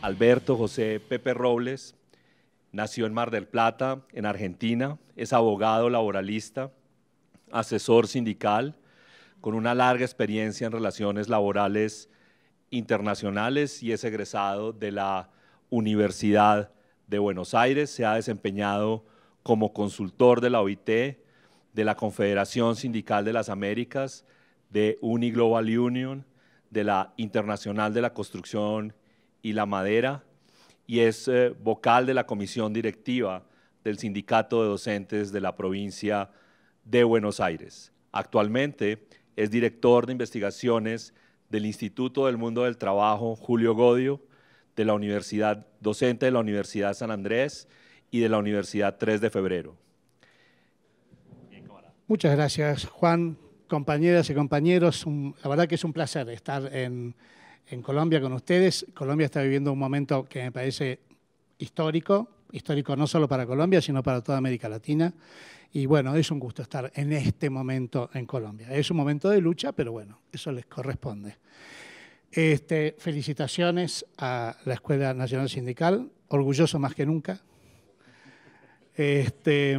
Alberto José Pepe Robles, nació en Mar del Plata, en Argentina, es abogado laboralista, asesor sindical, con una larga experiencia en relaciones laborales internacionales y es egresado de la Universidad de Buenos Aires. Se ha desempeñado como consultor de la OIT, de la Confederación Sindical de las Américas, de Uniglobal Union, de la Internacional de la Construcción y la Madera y es eh, vocal de la comisión directiva del Sindicato de Docentes de la provincia de Buenos Aires. Actualmente es director de investigaciones del Instituto del Mundo del Trabajo Julio Godio, de la Universidad Docente de la Universidad San Andrés y de la Universidad 3 de Febrero. Muchas gracias, Juan compañeras y compañeros, la verdad que es un placer estar en, Colombia con ustedes. Colombia está viviendo un momento que me parece histórico, histórico no solo para Colombia, sino para toda América Latina. Y bueno, es un gusto estar en este momento en Colombia. Es un momento de lucha, pero bueno, eso les corresponde. Este, felicitaciones a la Escuela Nacional Sindical, orgulloso más que nunca. Este,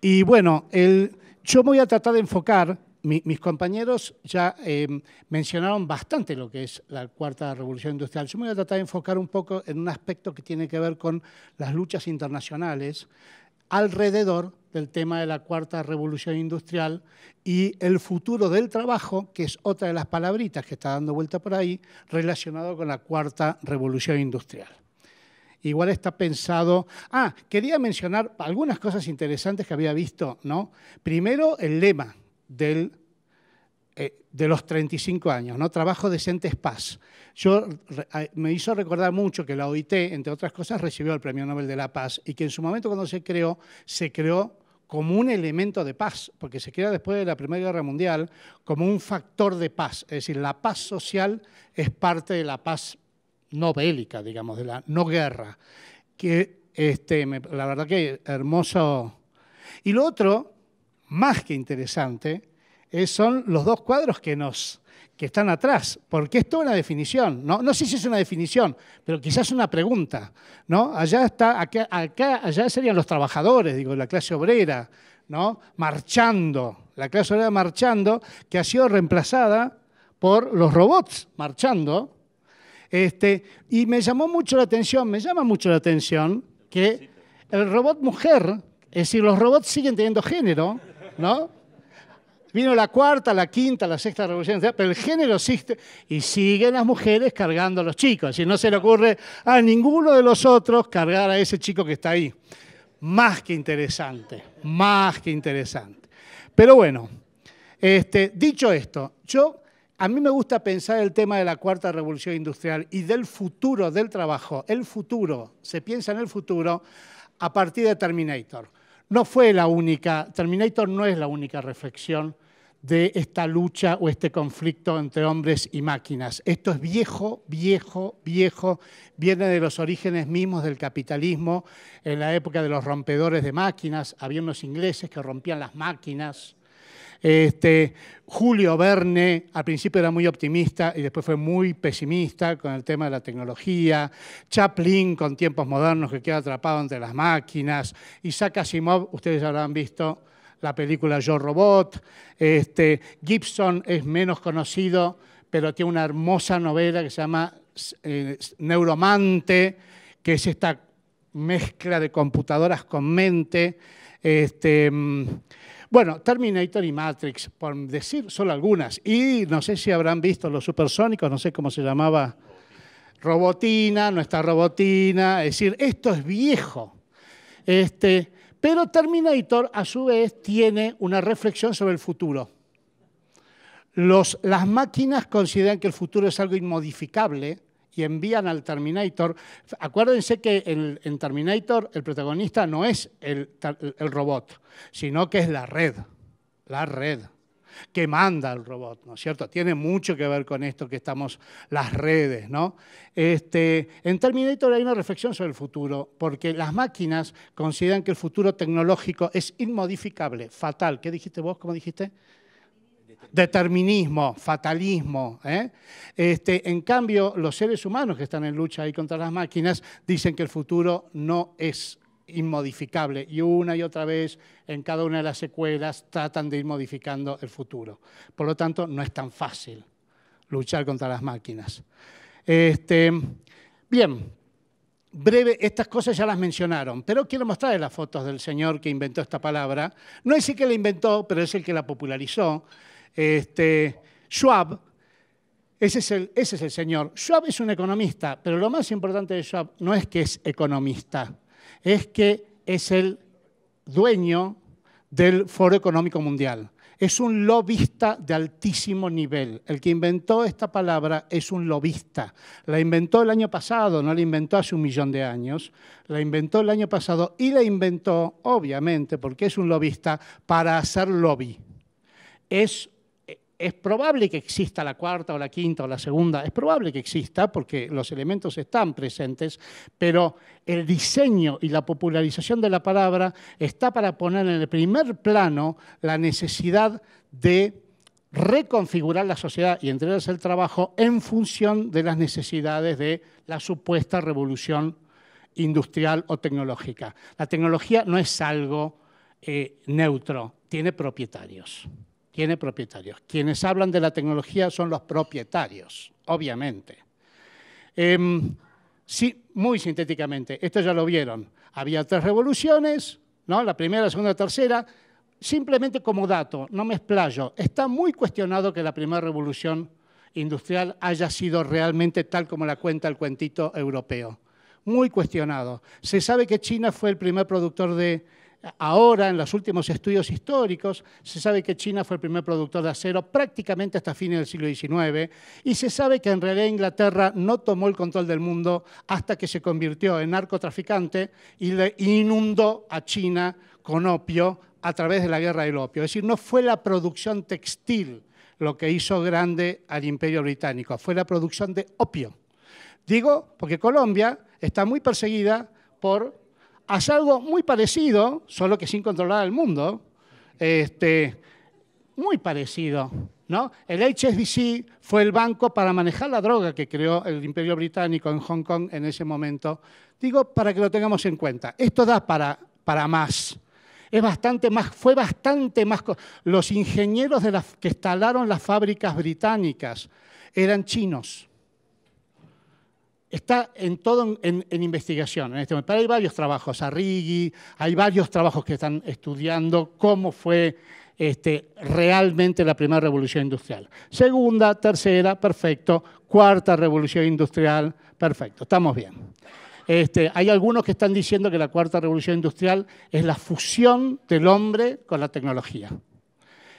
y bueno, el, yo voy a tratar de enfocar, mis compañeros ya em, mencionaron bastante lo que es la cuarta revolución industrial, yo me voy a tratar de enfocar un poco en un aspecto que tiene que ver con las luchas internacionales alrededor del tema de la cuarta revolución industrial y el futuro del trabajo, que es otra de las palabritas que está dando vuelta por ahí, relacionado con la cuarta revolución industrial igual está pensado. Ah, quería mencionar algunas cosas interesantes que había visto, ¿no? Primero, el lema eh, de los 35 años, ¿no? Trabajo decente es paz. Yo, me hizo recordar mucho que la OIT, entre otras cosas, recibió el Premio Nobel de la Paz y que en su momento cuando se creó, se creó como un elemento de paz, porque se crea después de la Primera Guerra Mundial como un factor de paz, es decir, la paz social es parte de la paz no bélica, digamos, de la no guerra. Que este, la verdad que hermoso. Y lo otro, más que interesante, son los dos cuadros que nos que están atrás, porque es toda una definición, ¿no? sé si es una definición, pero quizás una pregunta, ¿no? Allá está, allá serían los trabajadores, digo, la clase obrera, ¿no? Marchando, la clase obrera marchando, que ha sido reemplazada por los robots marchando, este, y me llamó mucho la atención, me llama mucho la atención que el robot mujer, es decir, los robots siguen teniendo género, ¿no? Vino la cuarta, la quinta, la sexta revolución, pero el género existe y siguen las mujeres cargando a los chicos. Y no se le ocurre a ninguno de los otros cargar a ese chico que está ahí. Más que interesante, más que interesante. Pero bueno, este, dicho esto, yo a mí me gusta pensar el tema de la cuarta revolución industrial y del futuro del trabajo. El futuro, se piensa en el futuro a partir de Terminator. No fue la única, Terminator no es la única reflexión de esta lucha o este conflicto entre hombres y máquinas. Esto es viejo, viejo, viejo, viene de los orígenes mismos del capitalismo, en la época de los rompedores de máquinas, había unos ingleses que rompían las máquinas, este, Julio Verne al principio era muy optimista y después fue muy pesimista con el tema de la tecnología. Chaplin con tiempos modernos que queda atrapado entre las máquinas. Isaac Asimov, ustedes habrán visto la película Yo Robot. Este, Gibson es menos conocido, pero tiene una hermosa novela que se llama eh, Neuromante, que es esta mezcla de computadoras con mente. Este, mm, bueno, Terminator y Matrix, por decir solo algunas. Y no sé si habrán visto los supersónicos, no sé cómo se llamaba. Robotina, nuestra robotina. Es decir, esto es viejo. Este, pero Terminator, a su vez, tiene una reflexión sobre el futuro. las máquinas consideran que el futuro es algo inmodificable y envían al Terminator. Acuérdense que en, Terminator el protagonista no es el, robot, sino que es la red, la red que manda el robot, ¿no es cierto? Tiene mucho que ver con esto que estamos, las redes, ¿no? Este, en Terminator hay una reflexión sobre el futuro, porque las máquinas consideran que el futuro tecnológico es inmodificable, fatal. ¿Qué dijiste vos? ¿Cómo dijiste? determinismo, fatalismo. ¿eh? Este, en cambio, los seres humanos que están en lucha ahí contra las máquinas dicen que el futuro no es inmodificable y una y otra vez en cada una de las secuelas tratan de ir modificando el futuro. Por lo tanto, no es tan fácil luchar contra las máquinas. Este, bien, breve, estas cosas ya las mencionaron, pero quiero mostrarles las fotos del señor que inventó esta palabra. No es el que la inventó, pero es el que la popularizó este, Schwab, ese es, el, ese es el señor. Schwab es un economista, pero lo más importante de Schwab no es que es economista, es que es el dueño del Foro Económico Mundial. Es un lobista de altísimo nivel. El que inventó esta palabra es un lobista. La inventó el año pasado, no la inventó hace un millón de años. La inventó el año pasado y la inventó, obviamente, porque es un lobista, para hacer lobby. Es es probable que exista la cuarta o la quinta o la segunda, es probable que exista porque los elementos están presentes, pero el diseño y la popularización de la palabra está para poner en el primer plano la necesidad de reconfigurar la sociedad y entregarse el trabajo en función de las necesidades de la supuesta revolución industrial o tecnológica. La tecnología no es algo eh, neutro, tiene propietarios tiene propietarios. Quienes hablan de la tecnología son los propietarios, obviamente. Em, sí, muy sintéticamente, esto ya lo vieron. Había tres revoluciones, ¿no? la primera, la segunda, la tercera. Simplemente como dato, no me explayo, está muy cuestionado que la primera revolución industrial haya sido realmente tal como la cuenta el cuentito europeo. Muy cuestionado. Se sabe que China fue el primer productor de Ahora, en los últimos estudios históricos, se sabe que China fue el primer productor de acero prácticamente hasta fines del siglo XIX y se sabe que en realidad Inglaterra no tomó el control del mundo hasta que se convirtió en narcotraficante y le inundó a China con opio a través de la guerra del opio. Es decir, no fue la producción textil lo que hizo grande al imperio británico, fue la producción de opio. Digo, porque Colombia está muy perseguida por hace algo muy parecido, solo que sin controlar al mundo, este, muy parecido. ¿no? El HSBC fue el banco para manejar la droga que creó el Imperio Británico en Hong Kong en ese momento. Digo, para que lo tengamos en cuenta. Esto da para, para más. Es bastante más, fue bastante más. Los ingenieros de que instalaron las fábricas británicas eran chinos está en todo en, investigación en este momento. Pero hay varios trabajos, Arrigui, hay varios trabajos que están estudiando cómo fue este, realmente la primera revolución industrial. Segunda, tercera, perfecto. Cuarta revolución industrial, perfecto. Estamos bien. Este, hay algunos que están diciendo que la cuarta revolución industrial es la fusión del hombre con la tecnología.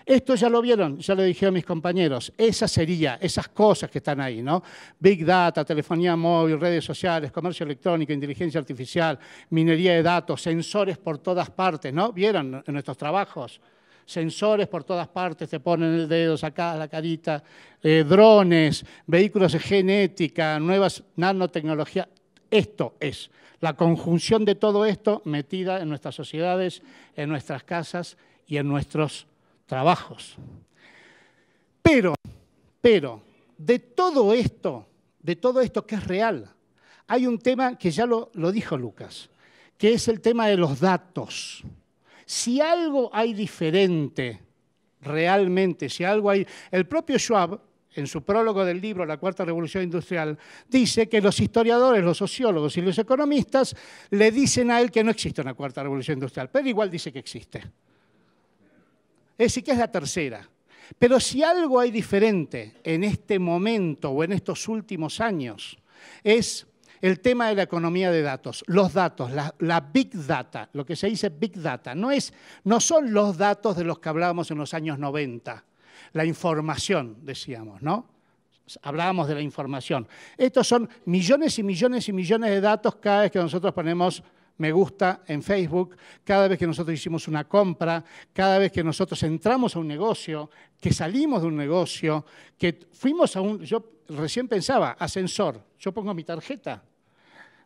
Esto ya lo vieron, ya lo dije a mis compañeros. Esa sería, esas cosas que están ahí, ¿no? Big Data, telefonía móvil, redes sociales, comercio electrónico, inteligencia artificial, minería de datos, sensores por todas partes, ¿no? ¿Vieron en nuestros trabajos? sensores por todas partes, te ponen el dedo, sacás la carita, eh, drones, vehículos de genética, nuevas nanotecnologías. Esto es la conjunción de todo esto metida en nuestras sociedades, en nuestras casas y en nuestros trabajos. Pero, pero, de todo esto, de todo esto que es real, hay un tema que ya lo, lo dijo Lucas, que es el tema de los datos. Si algo hay diferente realmente, si algo hay... El propio Schwab, en su prólogo del libro La Cuarta Revolución Industrial, dice que los historiadores, los sociólogos y los economistas le dicen a él que no existe una Cuarta Revolución Industrial, pero igual dice que existe. Es decir, que es la tercera. Pero si algo hay diferente en este momento o en estos últimos años, es el tema de la economía de datos, los datos, la, big data, lo que se dice big data, no, es, no son los datos de los que hablábamos en los años 90, la información, decíamos, ¿no? Hablábamos de la información. Estos son millones y millones y millones de datos cada vez que nosotros ponemos me gusta en Facebook, cada vez que nosotros hicimos una compra, cada vez que nosotros entramos a un negocio, que salimos de un negocio, que fuimos a un, yo recién pensaba, ascensor, yo pongo mi tarjeta,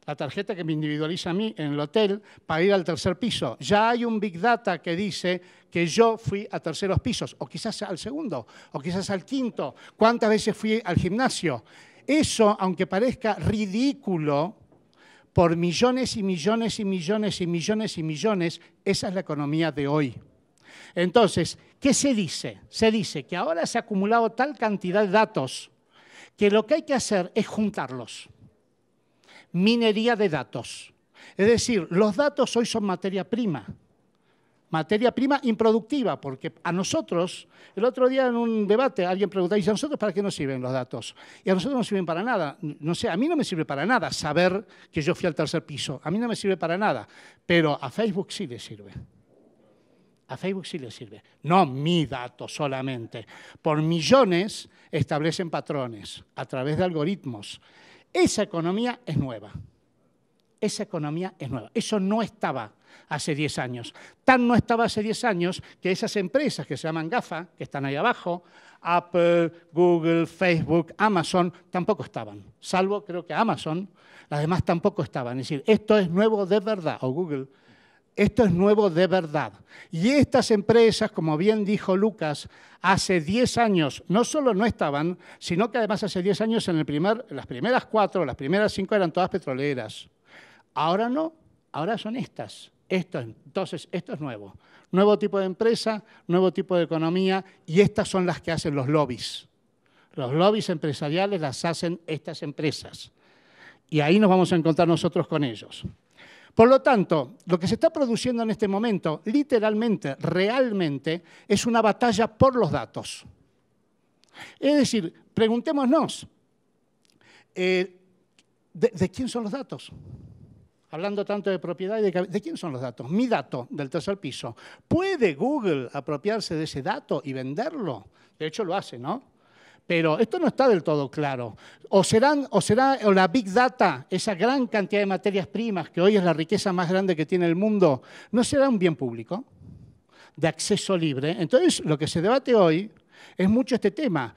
la tarjeta que me individualiza a mí en el hotel para ir al tercer piso. Ya hay un Big Data que dice que yo fui a terceros pisos, o quizás al segundo, o quizás al quinto, cuántas veces fui al gimnasio. Eso, aunque parezca ridículo, por millones y millones y millones y millones y millones. Esa es la economía de hoy. Entonces, ¿qué se dice? Se dice que ahora se ha acumulado tal cantidad de datos que lo que hay que hacer es juntarlos. Minería de datos. Es decir, los datos hoy son materia prima materia prima improductiva, porque a nosotros, el otro día en un debate alguien preguntaba, ¿y a nosotros para qué nos sirven los datos? Y a nosotros no sirven para nada. No sé, a mí no me sirve para nada saber que yo fui al tercer piso, a mí no me sirve para nada, pero a Facebook sí le sirve. A Facebook sí le sirve. No mi dato solamente. Por millones establecen patrones a través de algoritmos. Esa economía es nueva esa economía es nueva. Eso no estaba hace 10 años. Tan no estaba hace 10 años que esas empresas que se llaman GAFA, que están ahí abajo, Apple, Google, Facebook, Amazon, tampoco estaban. Salvo creo que Amazon, las demás tampoco estaban. Es decir, esto es nuevo de verdad, o Google, esto es nuevo de verdad. Y estas empresas, como bien dijo Lucas, hace 10 años no solo no estaban, sino que además hace 10 años en el primer, las primeras cuatro, las primeras cinco eran todas petroleras. Ahora no, ahora son estas. entonces, esto es nuevo. Nuevo tipo de empresa, nuevo tipo de economía, y estas son las que hacen los lobbies. Los lobbies empresariales las hacen estas empresas. Y ahí nos vamos a encontrar nosotros con ellos. Por lo tanto, lo que se está produciendo en este momento, literalmente, realmente, es una batalla por los datos. Es decir, preguntémonos, eh, ¿de quién son los datos? hablando tanto de propiedad y de... ¿De quién son los datos? Mi dato del tercer piso. ¿Puede Google apropiarse de ese dato y venderlo? De hecho lo hace, ¿no? Pero esto no está del todo claro. O, o será o la Big Data, esa gran cantidad de materias primas, que hoy es la riqueza más grande que tiene el mundo, no será un bien público de acceso libre. Entonces, lo que se debate hoy es mucho este tema.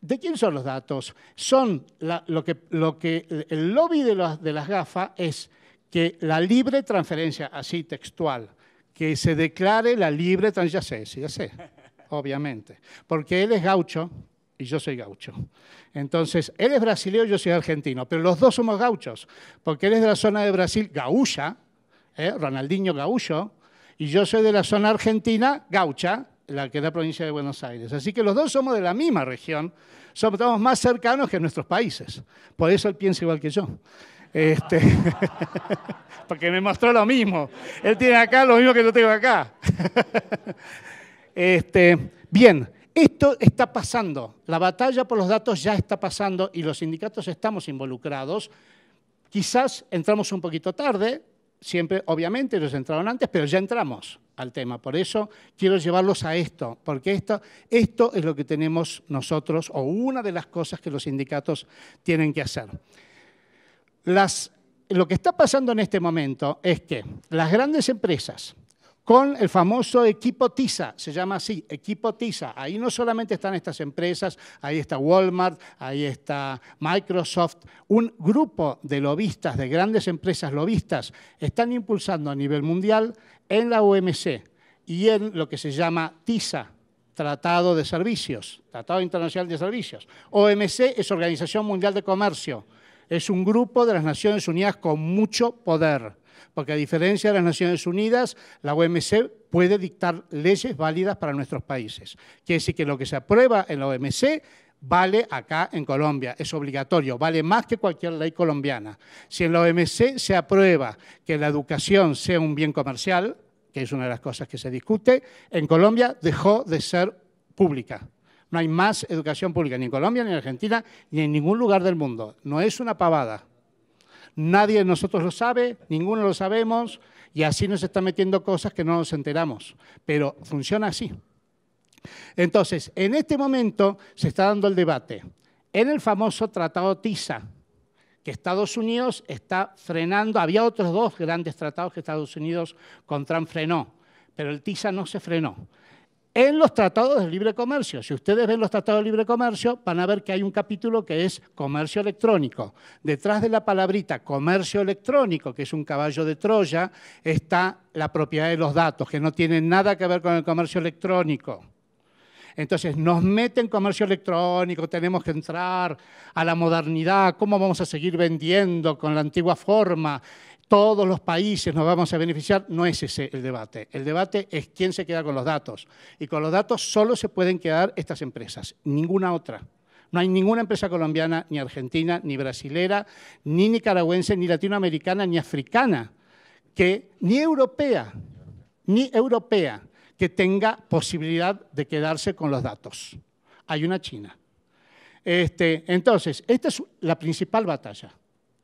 ¿De quién son los datos? Son lo, que, lo, que, el lobby de, de las gafas es que la libre transferencia, así textual, que se declare la libre transferencia, ya sé, ya sé, obviamente, porque él es gaucho y yo soy gaucho. Entonces, él es brasileño y yo soy argentino, pero los dos somos gauchos, porque él es de la zona de Brasil, gaucha, ¿eh? Ronaldinho Gaucho, y yo soy de la zona argentina, gaucha, la que es la provincia de Buenos Aires. Así que los dos somos de la misma región, somos, estamos más cercanos que nuestros países. Por eso él piensa igual que yo. Este, porque me mostró lo mismo. Él tiene acá lo mismo que yo tengo acá. Este, bien, esto está pasando. La batalla por los datos ya está pasando y los sindicatos estamos involucrados. Quizás entramos un poquito tarde, siempre, obviamente, ellos entraron antes, pero ya entramos al tema. Por eso quiero llevarlos a esto, porque esto, esto es lo que tenemos nosotros o una de las cosas que los sindicatos tienen que hacer lo que está pasando en este momento es que las grandes empresas con el famoso equipo TISA, se llama así, equipo TISA. Ahí no solamente están estas empresas, ahí está Walmart, ahí está Microsoft, un grupo de lobistas, de grandes empresas lobistas, están impulsando a nivel mundial en la OMC y en lo que se llama TISA, Tratado de Servicios, Tratado Internacional de Servicios. OMC es Organización Mundial de Comercio es un grupo de las Naciones Unidas con mucho poder, porque a diferencia de las Naciones Unidas, la OMC puede dictar leyes válidas para nuestros países. Quiere decir que lo que se aprueba en la OMC vale acá en Colombia, es obligatorio, vale más que cualquier ley colombiana. Si en la OMC se aprueba que la educación sea un bien comercial, que es una de las cosas que se discute, en Colombia dejó de ser pública. No hay más educación pública ni en Colombia, ni en Argentina, ni en ningún lugar del mundo. No es una pavada. Nadie de nosotros lo sabe, ninguno lo sabemos, y así nos están metiendo cosas que no nos enteramos. Pero funciona así. Entonces, en este momento se está dando el debate en el famoso Tratado TISA, que Estados Unidos está frenando. Había otros dos grandes tratados que Estados Unidos con Trump frenó, pero el TISA no se frenó en los tratados de libre comercio. Si ustedes ven los tratados de libre comercio, van a ver que hay un capítulo que es comercio electrónico. Detrás de la palabrita comercio electrónico, que es un caballo de Troya, está la propiedad de los datos, que no tiene nada que ver con el comercio electrónico. Entonces nos meten comercio electrónico, tenemos que entrar a la modernidad, cómo vamos a seguir vendiendo con la antigua forma todos los países nos vamos a beneficiar, no es ese el debate. El debate es quién se queda con los datos. Y con los datos solo se pueden quedar estas empresas, ninguna otra. No hay ninguna empresa colombiana, ni argentina, ni brasilera, ni nicaragüense, ni latinoamericana, ni africana, que, ni europea, ni europea, que tenga posibilidad de quedarse con los datos. Hay una China. Este, entonces, esta es la principal batalla.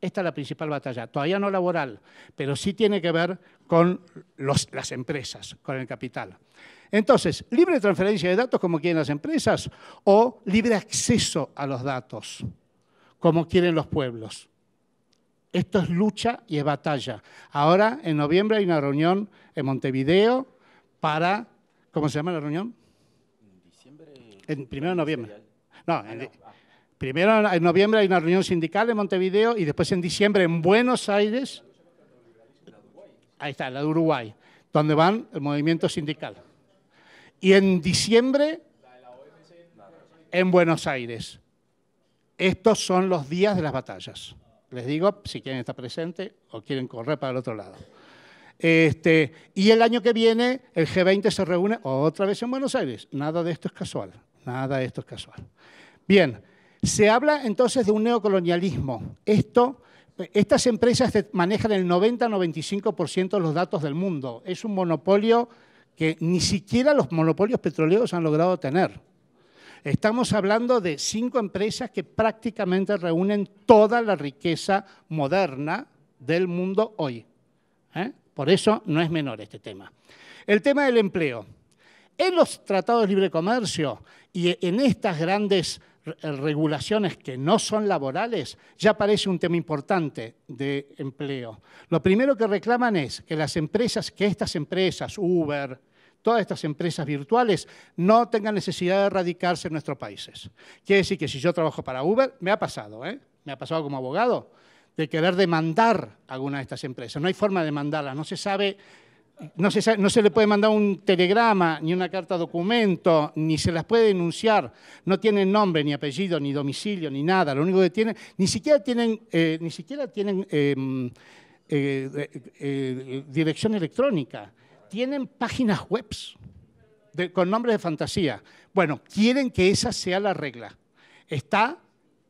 Esta es la principal batalla, todavía no laboral, pero sí tiene que ver con las empresas, con el capital. Entonces, libre transferencia de datos como quieren las empresas o libre acceso a los datos como quieren los pueblos. Esto es lucha y es batalla. Ahora, en noviembre, hay una reunión en Montevideo para, ¿cómo se llama la reunión? En diciembre. En primero de noviembre. No, ah, en, ah, Primero en noviembre hay una reunión sindical en Montevideo y después en diciembre en Buenos Aires, ahí está, la de Uruguay, donde van el movimiento sindical. Y en diciembre en Buenos Aires. Estos son los días de las batallas. Les digo, si quieren estar presentes o quieren correr para el otro lado. Este, y el año que viene el G20 se reúne otra vez en Buenos Aires. Nada de esto es casual, nada de esto es casual. Bien, se habla entonces de un neocolonialismo. estas empresas manejan el 90-95% de los datos del mundo. Es un monopolio que ni siquiera los monopolios petroleros han logrado tener. Estamos hablando de cinco empresas que prácticamente reúnen toda la riqueza moderna del mundo hoy. ¿eh? Por eso no es menor este tema. El tema del empleo. En los tratados de libre comercio y en estas grandes eh, regulaciones que no son laborales, ya parece un tema importante de empleo. Lo primero que reclaman es que las empresas, que estas empresas, Uber, todas estas empresas virtuales, no tengan necesidad de radicarse en nuestros países. Quiere decir que si yo trabajo para Uber, me ha pasado, ¿eh? me ha pasado como abogado, de querer demandar alguna de estas empresas. No hay forma de mandarlas, no se sabe no se, le puede mandar un telegrama, ni una carta documento, ni se las puede denunciar. No tienen nombre, ni apellido, ni domicilio, ni nada. Lo único que tienen, ni siquiera tienen, eh, ni siquiera tienen em, eh, eh, dirección electrónica. Tienen páginas web con nombres de fantasía. Bueno, quieren que esa sea la regla. Está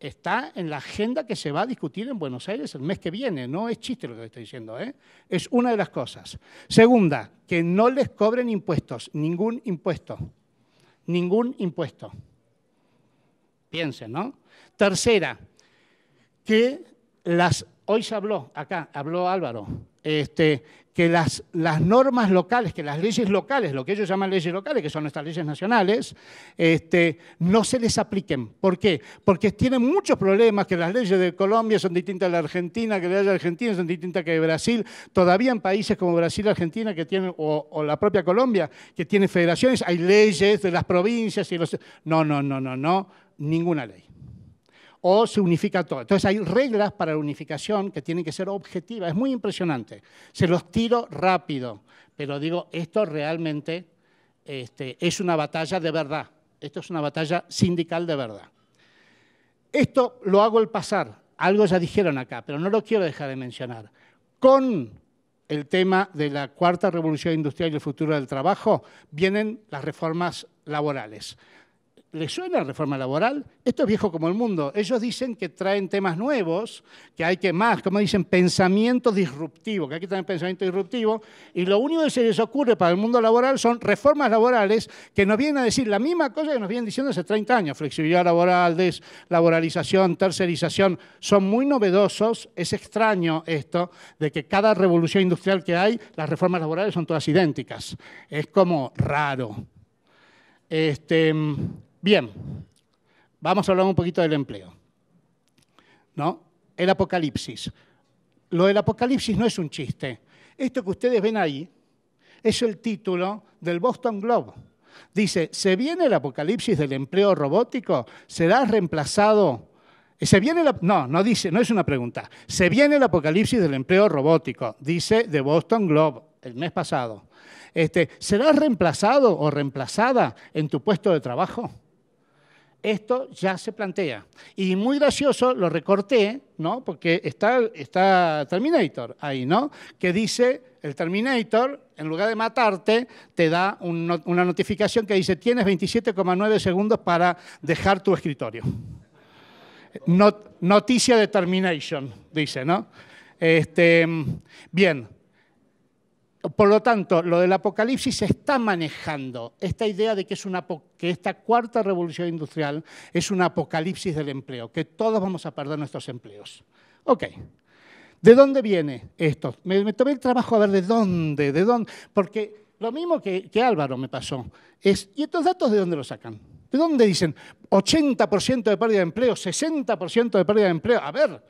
está en la agenda que se va a discutir en Buenos Aires el mes que viene. No es chiste lo que estoy diciendo, ¿eh? es una de las cosas. Segunda, que no les cobren impuestos, ningún impuesto, ningún impuesto. Piensen, ¿no? Tercera, que las, hoy se habló acá, habló Álvaro, este, que las, normas locales, que las leyes locales, lo que ellos llaman leyes locales, que son nuestras leyes nacionales, este, no se les apliquen. ¿Por qué? Porque tienen muchos problemas, que las leyes de Colombia son distintas a la Argentina, que las leyes de Argentina son distintas que de Brasil. Todavía en países como Brasil, Argentina, que tienen, o, o la propia Colombia, que tiene federaciones, hay leyes de las provincias y los... No, no, no, no, no, ninguna ley o se unifica todo. Entonces hay reglas para la unificación que tienen que ser objetivas. Es muy impresionante. Se los tiro rápido, pero digo, esto realmente este, es una batalla de verdad. Esto es una batalla sindical de verdad. Esto lo hago al pasar. Algo ya dijeron acá, pero no lo quiero dejar de mencionar. Con el tema de la cuarta revolución industrial y el futuro del trabajo vienen las reformas laborales. ¿Le suena reforma laboral? Esto es viejo como el mundo. Ellos dicen que traen temas nuevos, que hay que más, como dicen, pensamiento disruptivo, que hay que traer pensamiento disruptivo, y lo único que se les ocurre para el mundo laboral son reformas laborales que nos vienen a decir la misma cosa que nos vienen diciendo hace 30 años, flexibilidad laboral, deslaboralización, tercerización, son muy novedosos, es extraño esto, de que cada revolución industrial que hay, las reformas laborales son todas idénticas. Es como raro. Este, Bien, vamos a hablar un poquito del empleo. ¿No? El apocalipsis. Lo del apocalipsis no es un chiste. Esto que ustedes ven ahí es el título del Boston Globe. Dice, ¿se viene el apocalipsis del empleo robótico? ¿Será reemplazado? viene No, no dice, no es una pregunta. ¿Se viene el apocalipsis del empleo robótico? Dice The Boston Globe el mes pasado. Este, ¿Serás reemplazado o reemplazada en tu puesto de trabajo? esto ya se plantea. Y muy gracioso, lo recorté, ¿no? Porque está, Terminator ahí, ¿no? Que dice, el Terminator, en lugar de matarte, te da una notificación que dice, tienes 27,9 segundos para dejar tu escritorio. noticia de termination, dice, ¿no? Este, bien, por lo tanto, lo del apocalipsis se está manejando, esta idea de que, esta cuarta revolución industrial es un apocalipsis del empleo, que todos vamos a perder nuestros empleos. Ok, ¿de dónde viene esto? Me, tomé el trabajo a ver de dónde, de dónde, porque lo mismo que, Álvaro me pasó, es, ¿y estos datos de dónde los sacan? ¿De dónde dicen 80% de pérdida de empleo, 60% de pérdida de empleo? A ver,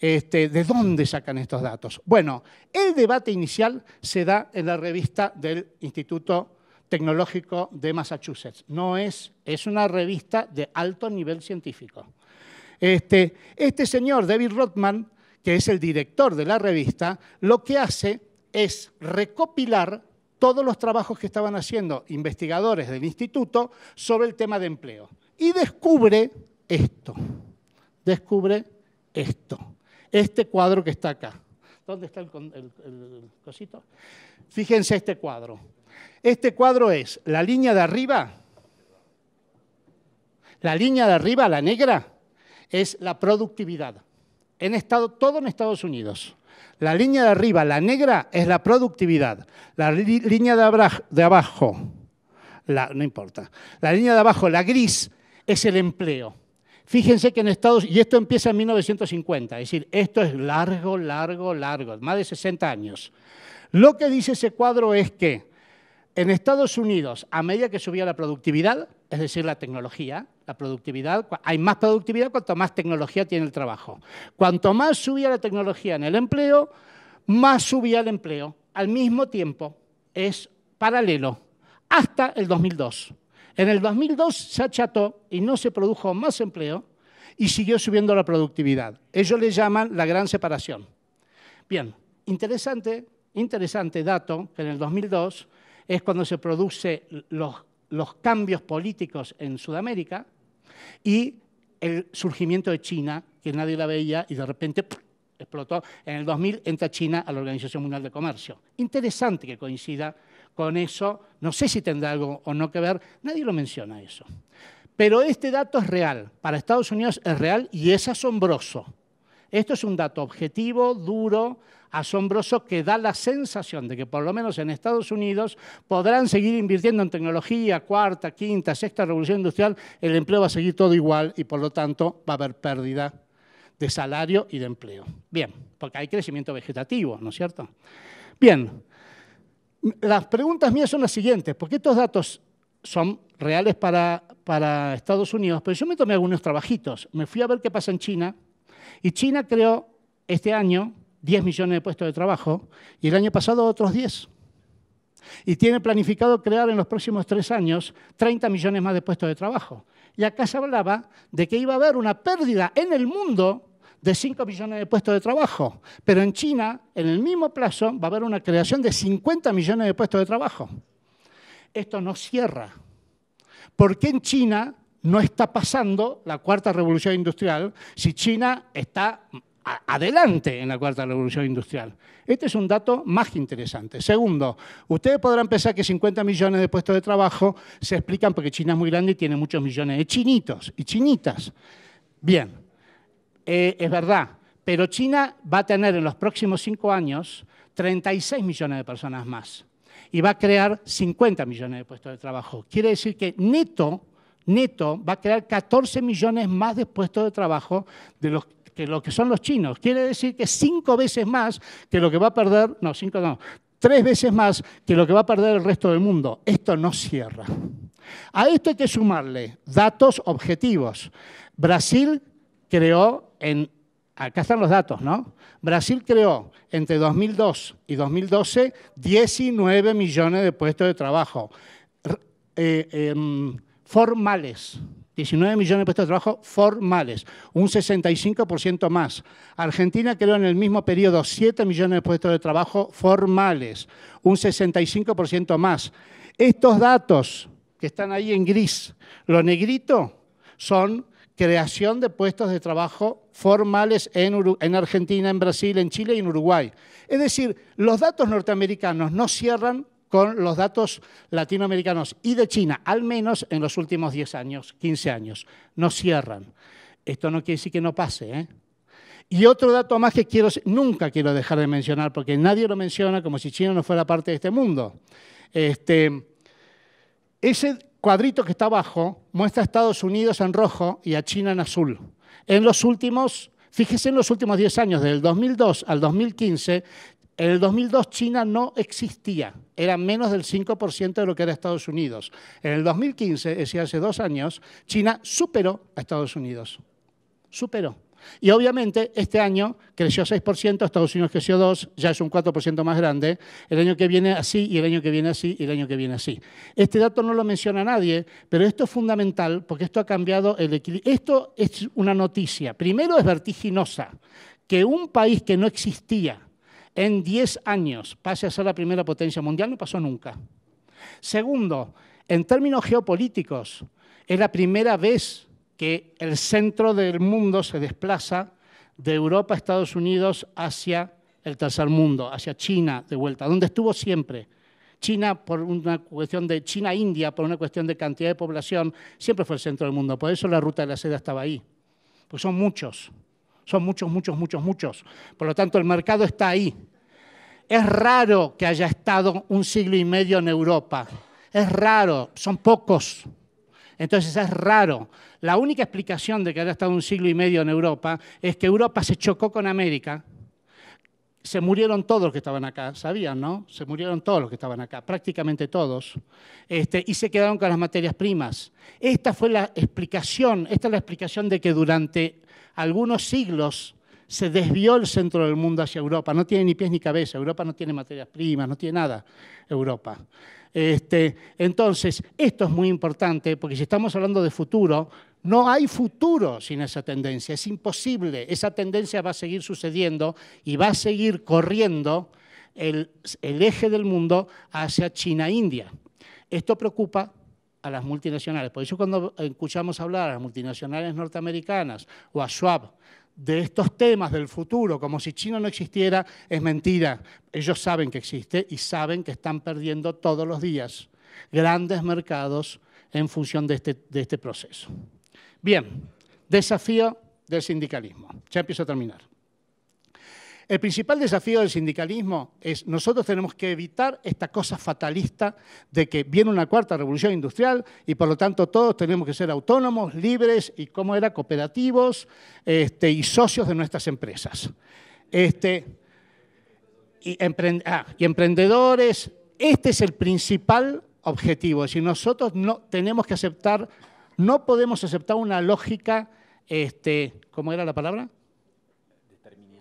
este, ¿De dónde sacan estos datos? Bueno, el debate inicial se da en la revista del Instituto Tecnológico de Massachusetts. No es, es una revista de alto nivel científico. Este, este señor, David Rothman, que es el director de la revista, lo que hace es recopilar todos los trabajos que estaban haciendo investigadores del instituto sobre el tema de empleo. Y descubre esto, descubre esto este cuadro que está acá. ¿Dónde está el, cosito? Fíjense este cuadro. Este cuadro es la línea de arriba, la línea de arriba, la negra, es la productividad. En estado, todo en Estados Unidos. La línea de arriba, la negra, es la productividad. La línea de, de abajo, no importa. La línea de abajo, la gris, es el empleo. Fíjense que en Estados Unidos, y esto empieza en 1950, es decir, esto es largo, largo, largo, más de 60 años. Lo que dice ese cuadro es que en Estados Unidos, a medida que subía la productividad, es decir, la tecnología, la productividad, hay más productividad cuanto más tecnología tiene el trabajo. Cuanto más subía la tecnología en el empleo, más subía el empleo, al mismo tiempo, es paralelo, hasta el 2002. En el 2002 se acható y no se produjo más empleo y siguió subiendo la productividad. Ellos le llaman la gran separación. Bien, interesante, interesante dato que en el 2002 es cuando se producen los, cambios políticos en Sudamérica y el surgimiento de China, que nadie la veía y de repente explotó. En el 2000 entra China a la Organización Mundial de Comercio. Interesante que coincida con eso, no sé si tendrá algo o no que ver, nadie lo menciona eso. Pero este dato es real, para Estados Unidos es real y es asombroso. Esto es un dato objetivo, duro, asombroso, que da la sensación de que por lo menos en Estados Unidos podrán seguir invirtiendo en tecnología, cuarta, quinta, sexta revolución industrial, el empleo va a seguir todo igual y por lo tanto va a haber pérdida de salario y de empleo. Bien, porque hay crecimiento vegetativo, ¿no es cierto? Bien, las preguntas mías son las siguientes, porque estos datos son reales para, Estados Unidos, pero yo me tomé algunos trabajitos. Me fui a ver qué pasa en China y China creó este año 10 millones de puestos de trabajo y el año pasado otros 10. Y tiene planificado crear en los próximos tres años 30 millones más de puestos de trabajo. Y acá se hablaba de que iba a haber una pérdida en el mundo de 5 millones de puestos de trabajo, pero en China, en el mismo plazo, va a haber una creación de 50 millones de puestos de trabajo. Esto no cierra. ¿Por qué en China no está pasando la cuarta revolución industrial si China está adelante en la cuarta revolución industrial. Este es un dato más interesante. Segundo, ustedes podrán pensar que 50 millones de puestos de trabajo se explican porque China es muy grande y tiene muchos millones de chinitos y chinitas. Bien, eh, es verdad, pero China va a tener en los próximos cinco años 36 millones de personas más y va a crear 50 millones de puestos de trabajo. Quiere decir que neto, neto va a crear 14 millones más de puestos de trabajo de los que lo que son los chinos. Quiere decir que cinco veces más que lo que va a perder, no, cinco no, tres veces más que lo que va a perder el resto del mundo. Esto no cierra. A esto hay que sumarle datos objetivos. Brasil creó en, acá están los datos, ¿no? Brasil creó entre 2002 y 2012 19 millones de puestos de trabajo eh, em, formales. 19 millones de puestos de trabajo formales, un 65% más. Argentina creó en el mismo periodo 7 millones de puestos de trabajo formales, un 65% más. Estos datos que están ahí en gris, lo negrito, son creación de puestos de trabajo formales en, Argentina, en Brasil, en Chile y en Uruguay. Es decir, los datos norteamericanos no cierran con los datos latinoamericanos y de China, al menos en los últimos 10 años, 15 años. No cierran. Esto no quiere decir que no pase. ¿eh? Y otro dato más que quiero, nunca quiero dejar de mencionar, porque nadie lo menciona como si China no fuera parte de este mundo. Este, ese, cuadrito que está abajo muestra a Estados Unidos en rojo y a China en azul. En los últimos, fíjese en los últimos 10 años, del 2002 al 2015, en el 2002 China no existía, era menos del 5% de lo que era Estados Unidos. En el 2015, es decir, hace dos años, China superó a Estados Unidos. Superó. Y obviamente este año creció 6%, Estados Unidos creció 2%, ya es un 4% más grande, el año que viene así y el año que viene así y el año que viene así. Este dato no lo menciona nadie, pero esto es fundamental porque esto ha cambiado el equilibrio. Esto es una noticia. Primero es vertiginosa, que un país que no existía en 10 años pase a ser la primera potencia mundial, no pasó nunca. Segundo, en términos geopolíticos, es la primera vez que el centro del mundo se desplaza de Europa a Estados Unidos hacia el tercer mundo, hacia China de vuelta, donde estuvo siempre. China, por una cuestión de China-India, por una cuestión de cantidad de población, siempre fue el centro del mundo. Por eso la ruta de la seda estaba ahí. Pues son muchos, son muchos, muchos, muchos, muchos. Por lo tanto, el mercado está ahí. Es raro que haya estado un siglo y medio en Europa. Es raro, son pocos. Entonces es raro. La única explicación de que haya estado un siglo y medio en Europa es que Europa se chocó con América. Se murieron todos los que estaban acá, sabían, ¿no? Se murieron todos los que estaban acá, prácticamente todos. Este, y se quedaron con las materias primas. Esta fue la explicación, esta es la explicación de que durante algunos siglos se desvió el centro del mundo hacia Europa. No tiene ni pies ni cabeza. Europa no tiene materias primas, no tiene nada. Europa. Este, entonces, esto es muy importante porque si estamos hablando de futuro, no hay futuro sin esa tendencia, es imposible. Esa tendencia va a seguir sucediendo y va a seguir corriendo el, eje del mundo hacia China-India. E esto preocupa a las multinacionales. Por eso cuando escuchamos hablar a las multinacionales norteamericanas o a Schwab de estos temas del futuro, como si China no existiera, es mentira. Ellos saben que existe y saben que están perdiendo todos los días grandes mercados en función de este, este proceso. Bien, desafío del sindicalismo. Ya empiezo a terminar. El principal desafío del sindicalismo es nosotros tenemos que evitar esta cosa fatalista de que viene una cuarta revolución industrial y por lo tanto todos tenemos que ser autónomos, libres y como era cooperativos este, y socios de nuestras empresas. Este, ah, y, emprendedores, este es el principal objetivo. Si nosotros no tenemos que aceptar, no podemos aceptar una lógica, este, ¿cómo era la palabra?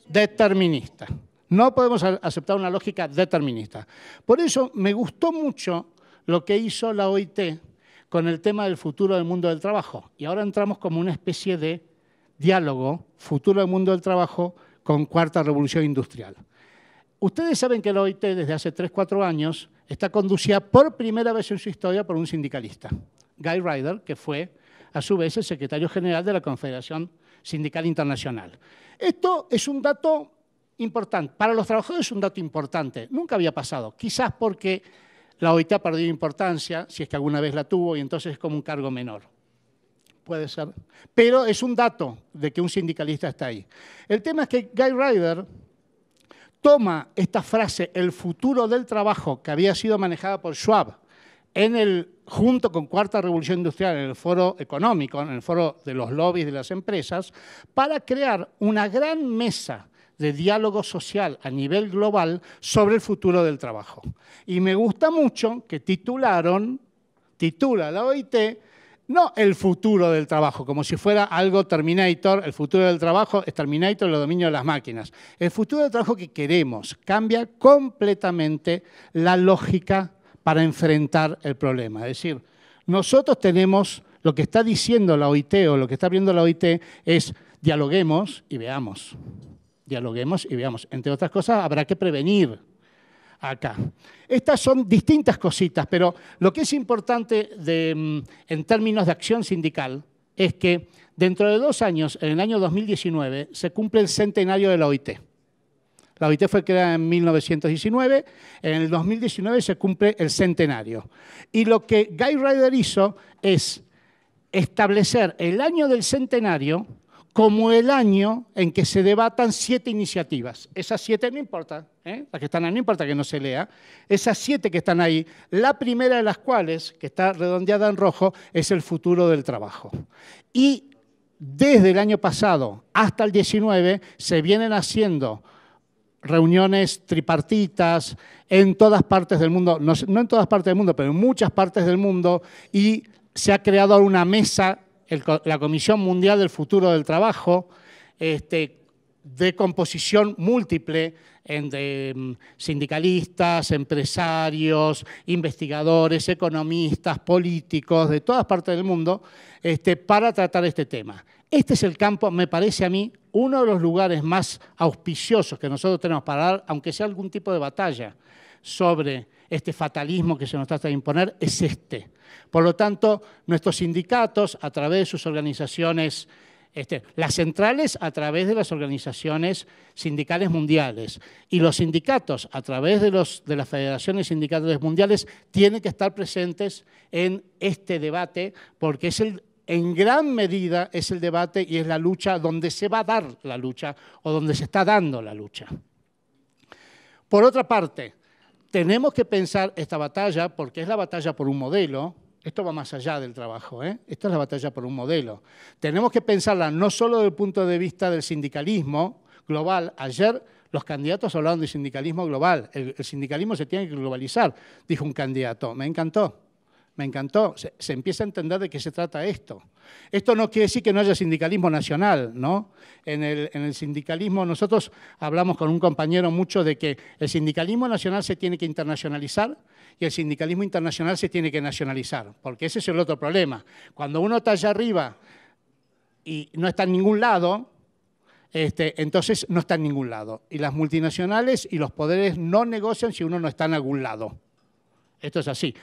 determinista. No podemos aceptar una lógica determinista. Por eso me gustó mucho lo que hizo la OIT con el tema del futuro del mundo del trabajo. Y ahora entramos como una especie de diálogo, futuro del mundo del trabajo con cuarta revolución industrial. Ustedes saben que la OIT desde hace 3, 4 años está conducida por primera vez en su historia por un sindicalista, Guy Ryder, que fue a su vez el secretario general de la Confederación sindical internacional. Esto es un dato importante. Para los trabajadores es un dato importante. Nunca había pasado. Quizás porque la OIT ha perdido importancia, si es que alguna vez la tuvo, y entonces es como un cargo menor. Puede ser. Pero es un dato de que un sindicalista está ahí. El tema es que Guy Ryder toma esta frase, el futuro del trabajo, que había sido manejada por Schwab, en el junto con Cuarta Revolución Industrial en el foro económico, en el foro de los lobbies de las empresas, para crear una gran mesa de diálogo social a nivel global sobre el futuro del trabajo. Y me gusta mucho que titularon, titula la OIT, no el futuro del trabajo, como si fuera algo Terminator, el futuro del trabajo es Terminator, lo dominio de las máquinas. El futuro del trabajo que queremos cambia completamente la lógica para enfrentar el problema. Es decir, nosotros tenemos lo que está diciendo la OIT o lo que está viendo la OIT es dialoguemos y veamos. Dialoguemos y veamos. Entre otras cosas, habrá que prevenir acá. Estas son distintas cositas, pero lo que es importante mm, en términos de acción sindical es que dentro de dos años, en el año 2019, se cumple el centenario de la OIT. La OIT fue creada en 1919, en el 2019 se cumple el centenario. Y lo que Guy Ryder hizo es establecer el año del centenario como el año en que se debatan siete iniciativas. Esas siete no importan, ¿eh? las que están ahí no importa que no se lea. Esas siete que están ahí, la primera de las cuales, que está redondeada en rojo, es el futuro del trabajo. Y desde el año pasado hasta el 19 se vienen haciendo reuniones tripartitas en todas partes del mundo, no, en todas partes del mundo, pero en muchas partes del mundo, y se ha creado una mesa, la Comisión Mundial del Futuro del Trabajo, este, de composición múltiple de mm, sindicalistas, empresarios, investigadores, economistas, políticos de todas partes del mundo, este, para tratar este tema. Este es el campo, me parece a mí, uno de los lugares más auspiciosos que nosotros tenemos para dar, aunque sea algún tipo de batalla sobre este fatalismo que se nos trata de imponer, es este. Por lo tanto, nuestros sindicatos, a través de sus organizaciones, este, las centrales a través de las organizaciones sindicales mundiales y los sindicatos a través de, los, de las federaciones sindicales mundiales tienen que estar presentes en este debate porque es el en gran medida es el debate y es la lucha donde se va a dar la lucha o donde se está dando la lucha. Por otra parte, tenemos que pensar esta batalla, porque es la batalla por un modelo, esto va más allá del trabajo, ¿eh? esta es la batalla por un modelo. Tenemos que pensarla no solo desde el punto de vista del sindicalismo global. Ayer los candidatos hablaron de sindicalismo global. el sindicalismo se tiene que globalizar, dijo un candidato. Me encantó. Me encantó. Se, empieza a entender de qué se trata esto. Esto no quiere decir que no haya sindicalismo nacional, ¿no? En el, sindicalismo nosotros hablamos con un compañero mucho de que el sindicalismo nacional se tiene que internacionalizar y el sindicalismo internacional se tiene que nacionalizar, porque ese es el otro problema. Cuando uno está allá arriba y no está en ningún lado, este, entonces no está en ningún lado. Y las multinacionales y los poderes no negocian si uno no está en algún lado. Esto es así.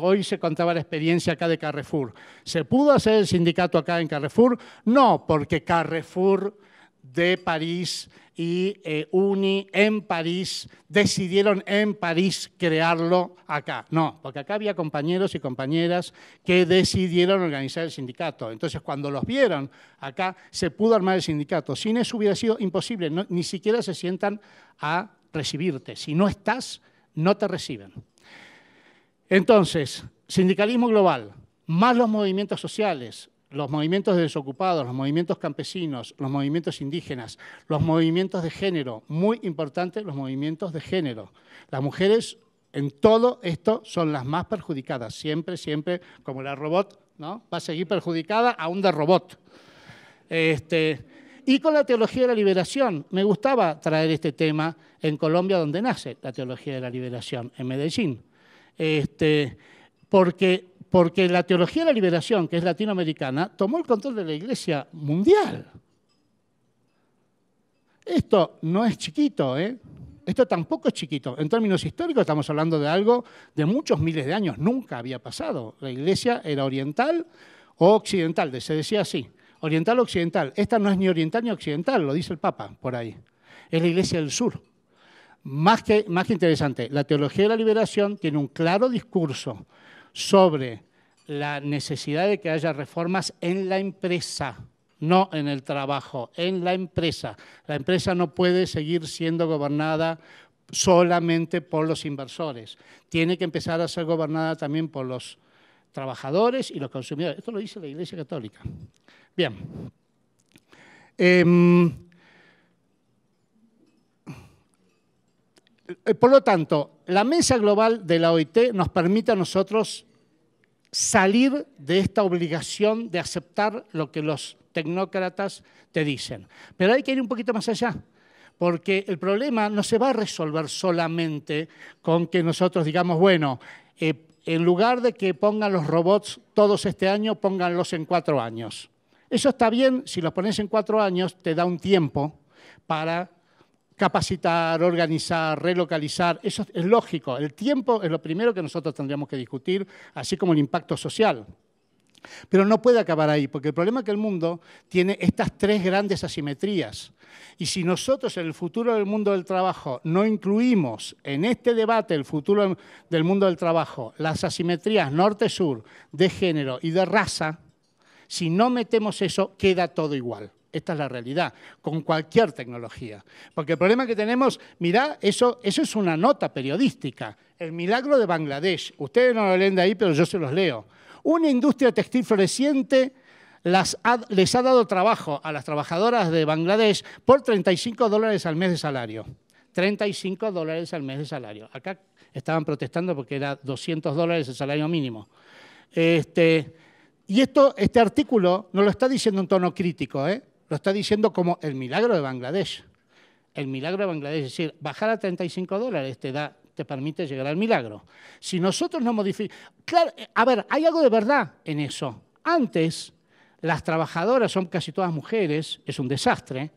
Hoy se contaba la experiencia acá de Carrefour. ¿Se pudo hacer el sindicato acá en Carrefour? No, porque Carrefour de París y eh, Uni en París decidieron en París crearlo acá. No, porque acá había compañeros y compañeras que decidieron organizar el sindicato. Entonces, cuando los vieron acá, se pudo armar el sindicato. Sin eso hubiera sido imposible. ni siquiera se sientan a recibirte. Si no estás, no te reciben. Entonces, sindicalismo global, más los movimientos sociales, los movimientos de desocupados, los movimientos campesinos, los movimientos indígenas, los movimientos de género, muy importante los movimientos de género. Las mujeres en todo esto son las más perjudicadas, siempre, siempre, como la robot, ¿no? Va a seguir perjudicada aún de robot. Este, y con la teología de la liberación. Me gustaba traer este tema en Colombia, donde nace la teología de la liberación, en Medellín. Este, porque, porque la teología de la liberación, que es latinoamericana, tomó el control de la iglesia mundial. Esto no es chiquito, ¿eh? Esto tampoco es chiquito. En términos históricos estamos hablando de algo de muchos miles de años. Nunca había pasado. La iglesia era oriental o occidental, se decía así. Oriental o occidental. Esta no es ni oriental ni occidental, lo dice el Papa por ahí. Es la iglesia del sur más que, más interesante, la teología de la liberación tiene un claro discurso sobre la necesidad de que haya reformas en la empresa, no en el trabajo, en la empresa. La empresa no puede seguir siendo gobernada solamente por los inversores, tiene que empezar a ser gobernada también por los trabajadores y los consumidores. Esto lo dice la Iglesia Católica. Bien. Em, Eh, por lo tanto, la mesa global de la OIT nos permite a nosotros salir de esta obligación de aceptar lo que los tecnócratas te dicen. Pero hay que ir un poquito más allá, porque el problema no se va a resolver solamente con que nosotros digamos, bueno, eh, en lugar de que pongan los robots todos este año, pónganlos en cuatro años. Eso está bien, si los pones en cuatro años, te da un tiempo para capacitar, organizar, relocalizar, eso es lógico. El tiempo es lo primero que nosotros tendríamos que discutir, así como el impacto social. Pero no puede acabar ahí, porque el problema es que el mundo tiene estas tres grandes asimetrías. Y si nosotros en el futuro del mundo del trabajo no incluimos en este debate el futuro del mundo del trabajo las asimetrías norte-sur, de género y de raza, si no metemos eso, queda todo igual. Esta es la realidad, con cualquier tecnología. Porque el problema que tenemos, mirá, eso, eso es una nota periodística. El milagro de Bangladesh. Ustedes no lo leen de ahí, pero yo se los leo. Una industria textil floreciente les ha dado trabajo a las trabajadoras de Bangladesh por 35 dólares al mes de salario. 35 dólares al mes de salario. Acá estaban protestando porque era 200 dólares el salario mínimo. Este, y esto, este artículo no lo está diciendo en tono crítico, ¿eh? lo está diciendo como el milagro de Bangladesh. El milagro de Bangladesh, es decir, bajar a 35 dólares te da te permite llegar al milagro. Si nosotros no modificamos... Claro, eh, a ver, hay algo de verdad en eso. Antes, las trabajadoras son casi todas mujeres, es un desastre.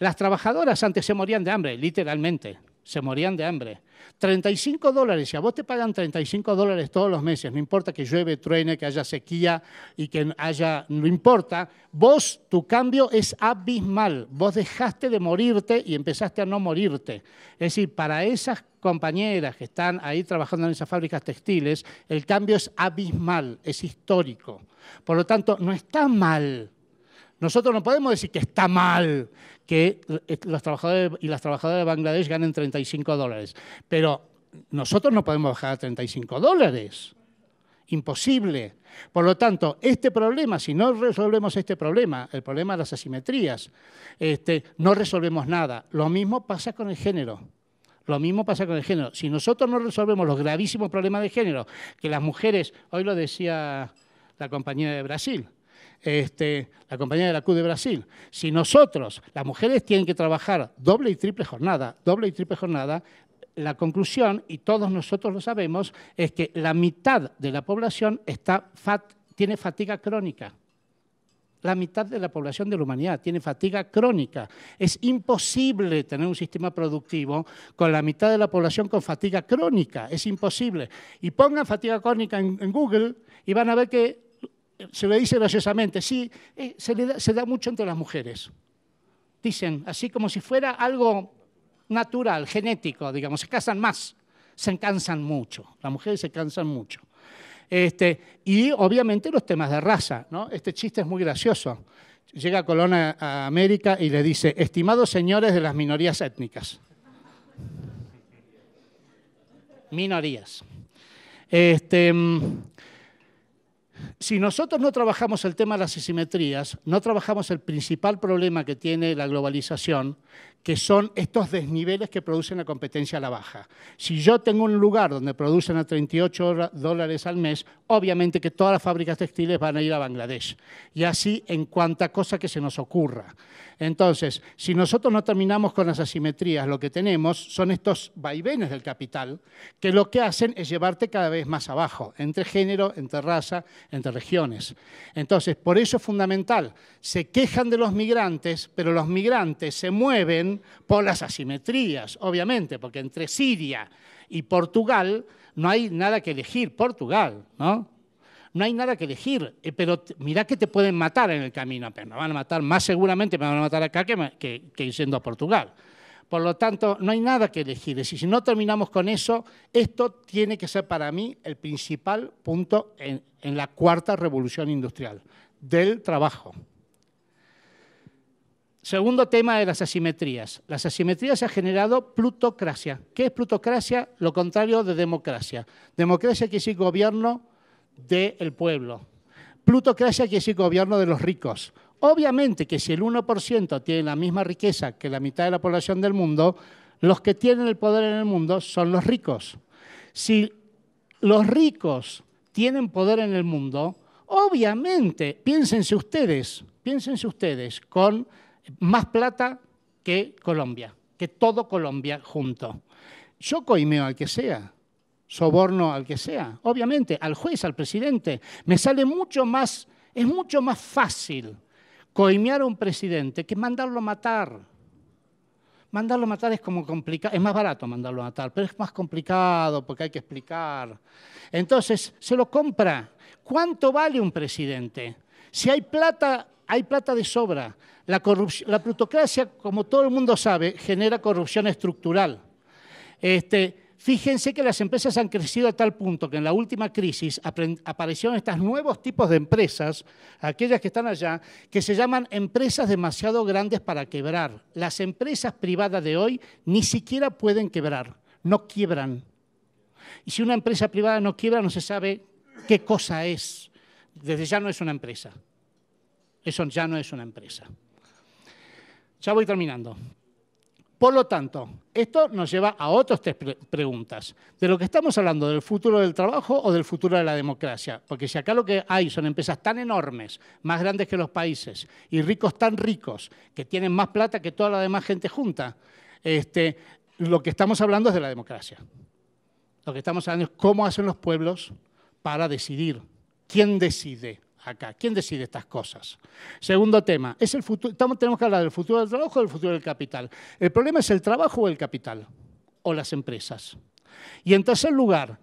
Las trabajadoras antes se morían de hambre, literalmente se morían de hambre. 35 dólares, si a vos te pagan 35 dólares todos los meses, no importa que llueve, truene, que haya sequía y que haya, no importa, vos tu cambio es abismal, vos dejaste de morirte y empezaste a no morirte. Es decir, para esas compañeras que están ahí trabajando en esas fábricas textiles, el cambio es abismal, es histórico. Por lo tanto, no está mal nosotros no podemos decir que está mal que eh, los trabajadores y las trabajadoras de Bangladesh ganen 35 dólares, pero nosotros no podemos bajar a 35 dólares. Imposible. Por lo tanto, este problema, si no resolvemos este problema, el problema de las asimetrías, este, no resolvemos nada. Lo mismo pasa con el género. Lo mismo pasa con el género. Si nosotros no resolvemos los gravísimos problemas de género, que las mujeres, hoy lo decía la compañía de Brasil, este, la compañía de la cu de Brasil. Si nosotros, las mujeres, tienen que trabajar doble y triple jornada, doble y triple jornada, la conclusión, y todos nosotros lo sabemos, es que la mitad de la población tiene fatiga crónica. La mitad de la población de la humanidad tiene fatiga crónica. Es imposible tener un sistema productivo con la mitad de la población con fatiga crónica. Es imposible. Y pongan fatiga crónica en Google y van a ver que se le dice graciosamente, sí, eh, se, le da, mucho entre las mujeres. Dicen, así como si fuera algo natural, genético, digamos, se casan más, se cansan mucho, las mujeres se cansan mucho. Este, y obviamente los temas de raza, ¿no? Este chiste es muy gracioso. Llega Colón a América y le dice, estimados señores de las minorías étnicas. minorías. Este, mm, si nosotros no trabajamos el tema de las asimetrías, no trabajamos el principal problema que tiene la globalización, que son estos desniveles que producen la competencia a la baja. Si yo tengo un lugar donde producen a 38 dólares al mes, obviamente que todas las fábricas textiles van a ir a Bangladesh. Y así en cuanta cosa que se nos ocurra. Entonces, si nosotros no terminamos con las asimetrías, lo que tenemos son estos vaivenes del capital, que lo que hacen es llevarte cada vez más abajo, entre género, entre raza, entre regiones. Entonces, por eso es fundamental. Se quejan de los migrantes, pero los migrantes se mueven por las asimetrías, obviamente, porque entre Siria y Portugal no hay nada que elegir, Portugal, ¿no? No hay nada que elegir, eh, pero mirá que te pueden matar en el camino, pero me van a matar, más seguramente me van a matar acá que, que, que a Portugal. Por lo tanto, no hay nada que elegir. Y si no terminamos con eso, esto tiene que ser para mí el principal punto en la cuarta revolución industrial, del trabajo. Segundo tema de las asimetrías. Las asimetrías han generado plutocracia. ¿Qué es plutocracia? Lo contrario de democracia. Democracia quiere decir gobierno del pueblo. Plutocracia quiere decir gobierno de los ricos. Obviamente que si el 1% tiene la misma riqueza que la mitad de la población del mundo, los que tienen el poder en el mundo son los ricos. Si los ricos tienen poder en el mundo, obviamente, piénsense ustedes, piénsense ustedes con más plata que Colombia, que todo Colombia junto. Yo coimeo al que sea, soborno al que sea, obviamente, al juez, al presidente. Me sale mucho más, es mucho más fácil coimear a un presidente que mandarlo a matar. Mandarlo a matar es como complicado, es más barato mandarlo a matar, pero es más complicado porque hay que explicar. Entonces, se lo compra. ¿Cuánto vale un presidente? Si hay plata hay plata de sobra. La, plutocracia, como todo el mundo sabe, genera corrupción estructural. Este, fíjense que las empresas han crecido a tal punto que en la última crisis aparecieron estos nuevos tipos de empresas, aquellas que están allá, que se llaman empresas demasiado grandes para quebrar. Las empresas privadas de hoy ni siquiera pueden quebrar, no quiebran. Y si una empresa privada no quiebra, no se sabe qué cosa es. Desde ya no es una empresa. Eso ya no es una empresa. Ya voy terminando. Por lo tanto, esto nos lleva a otras tres preguntas. De lo que estamos hablando, del futuro del trabajo o del futuro de la democracia. Porque si acá lo que hay son empresas tan enormes, más grandes que los países, y ricos tan ricos, que tienen más plata que toda la demás gente junta, este, lo que estamos hablando es de la democracia. Lo que estamos hablando es cómo hacen los pueblos para decidir. ¿Quién decide? acá? ¿Quién decide estas cosas? Segundo tema, ¿es el futuro? tenemos que hablar del futuro del trabajo o del futuro del capital. ¿El problema es el trabajo o el capital? ¿O las empresas? Y en tercer lugar,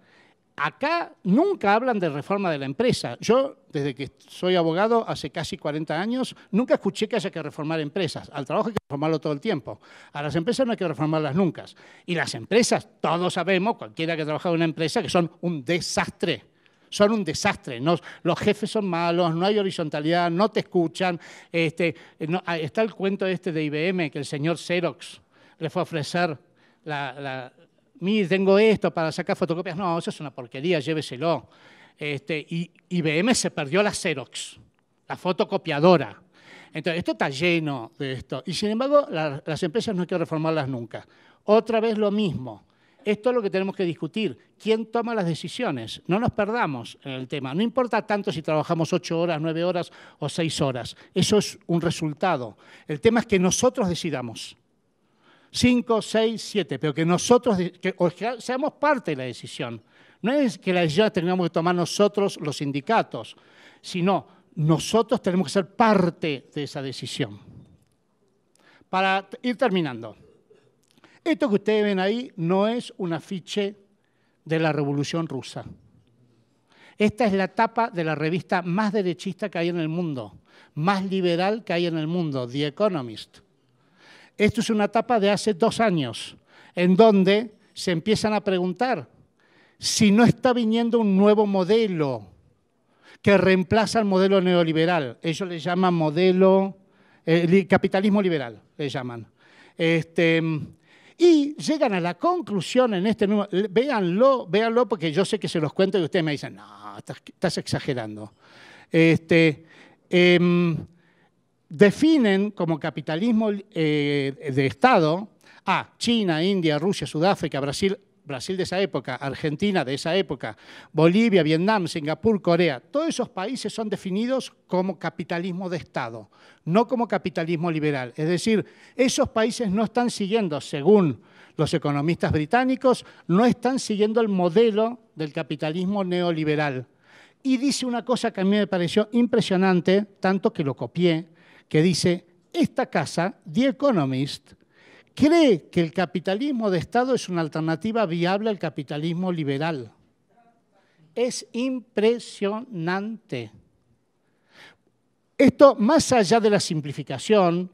acá nunca hablan de reforma de la empresa. Yo, desde que soy abogado, hace casi 40 años, nunca escuché que haya que reformar empresas. Al trabajo hay que reformarlo todo el tiempo. A las empresas no hay que reformarlas nunca. Y las empresas, todos sabemos, cualquiera que ha trabajado en una empresa, que son un desastre son un desastre. los jefes son malos, no hay horizontalidad, no te escuchan. Este, está el cuento este de IBM que el señor Xerox le fue a ofrecer la, tengo esto para sacar fotocopias. No, eso es una porquería, lléveselo. Este, y IBM se perdió la Xerox, la fotocopiadora. Entonces, esto está lleno de esto. Y sin embargo, las empresas no hay que reformarlas nunca. Otra vez lo mismo. Esto es lo que tenemos que discutir. ¿Quién toma las decisiones? No nos perdamos en el tema. No importa tanto si trabajamos ocho horas, nueve horas o seis horas. Eso es un resultado. El tema es que nosotros decidamos. Cinco, seis, siete, pero que nosotros seamos parte de la decisión. No es que la decisión la tengamos que tomar nosotros, los sindicatos, sino nosotros tenemos que ser parte de esa decisión. Para ir terminando. Esto que ustedes ven ahí no es un afiche de la Revolución Rusa. Esta es la tapa de la revista más derechista que hay en el mundo, más liberal que hay en el mundo, The Economist. Esto es una tapa de hace dos años, en donde se empiezan a preguntar si no está viniendo un nuevo modelo que reemplaza al modelo neoliberal. Ellos le llaman modelo, eh, capitalismo liberal, le llaman. Este, y llegan a la conclusión en este número, véanlo, véanlo porque yo sé que se los cuento y ustedes me dicen, no, estás, exagerando. Este, em, definen como capitalismo eh, de Estado a ah, China, India, Rusia, Sudáfrica, Brasil, Brasil de esa época, Argentina de esa época, Bolivia, Vietnam, Singapur, Corea, todos esos países son definidos como capitalismo de Estado, no como capitalismo liberal. Es decir, esos países no están siguiendo, según los economistas británicos, no están siguiendo el modelo del capitalismo neoliberal. Y dice una cosa que a mí me pareció impresionante, tanto que lo copié, que dice, esta casa, The Economist, cree que el capitalismo de Estado es una alternativa viable al capitalismo liberal. Es impresionante. Esto, más allá de la simplificación,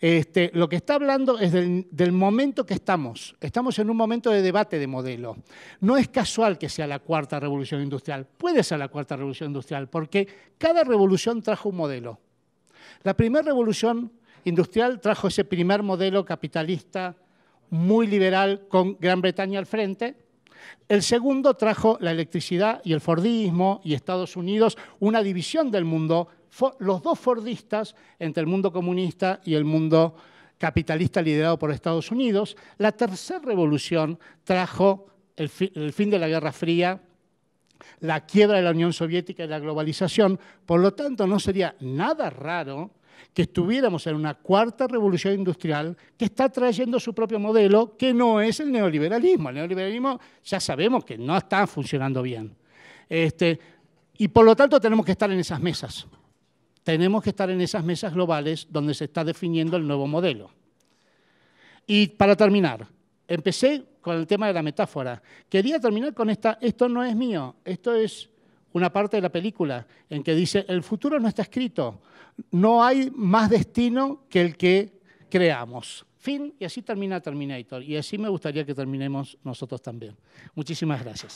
este, lo que está hablando es del, momento que estamos. Estamos en un momento de debate de modelo. No es casual que sea la cuarta revolución industrial. Puede ser la cuarta revolución industrial, porque cada revolución trajo un modelo. La primera revolución industrial trajo ese primer modelo capitalista muy liberal con Gran Bretaña al frente. El segundo trajo la electricidad y el Fordismo y Estados Unidos, una división del mundo, los dos Fordistas entre el mundo comunista y el mundo capitalista liderado por Estados Unidos. La tercera revolución trajo el, fin de la Guerra Fría, la quiebra de la Unión Soviética y la globalización. Por lo tanto, no sería nada raro que estuviéramos en una cuarta revolución industrial que está trayendo su propio modelo, que no es el neoliberalismo. El neoliberalismo ya sabemos que no está funcionando bien. Este, y por lo tanto tenemos que estar en esas mesas. Tenemos que estar en esas mesas globales donde se está definiendo el nuevo modelo. Y para terminar, empecé con el tema de la metáfora. Quería terminar con esta, esto no es mío, esto es una parte de la película en que dice, el futuro no está escrito, no hay más destino que el que creamos. Fin, y así termina Terminator. Y así me gustaría que terminemos nosotros también. Muchísimas gracias.